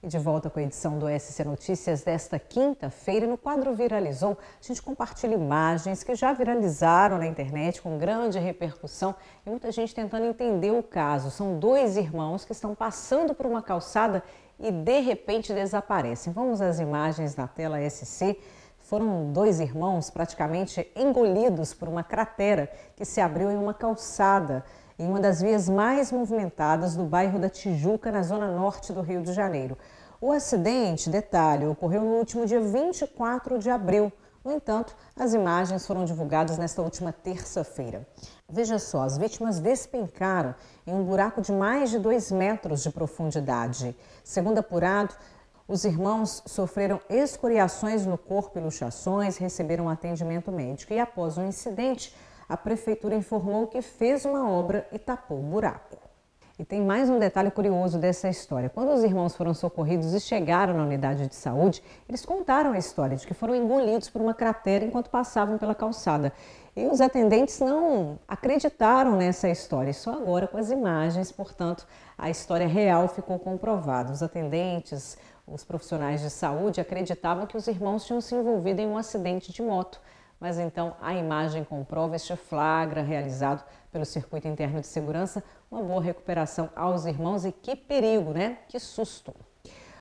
E de volta com a edição do SC Notícias desta quinta-feira. No quadro Viralizou, a gente compartilha imagens que já viralizaram na internet com grande repercussão e muita gente tentando entender o caso. São dois irmãos que estão passando por uma calçada e de repente desaparecem. Vamos às imagens na tela SC. Foram dois irmãos praticamente engolidos por uma cratera que se abriu em uma calçada em uma das vias mais movimentadas do bairro da Tijuca, na zona norte do Rio de Janeiro. O acidente, detalhe, ocorreu no último dia 24 de abril. No entanto, as imagens foram divulgadas nesta última terça-feira. Veja só, as vítimas despencaram em um buraco de mais de 2 metros de profundidade. Segundo apurado, os irmãos sofreram escoriações no corpo e luxações, receberam atendimento médico e, após o um incidente, a prefeitura informou que fez uma obra e tapou o buraco. E tem mais um detalhe curioso dessa história. Quando os irmãos foram socorridos e chegaram na unidade de saúde, eles contaram a história de que foram engolidos por uma cratera enquanto passavam pela calçada. E os atendentes não acreditaram nessa história. Só agora, com as imagens, portanto, a história real ficou comprovada. Os atendentes, os profissionais de saúde acreditavam que os irmãos tinham se envolvido em um acidente de moto mas então a imagem comprova este flagra realizado pelo Circuito Interno de Segurança. Uma boa recuperação aos irmãos e que perigo, né? Que susto!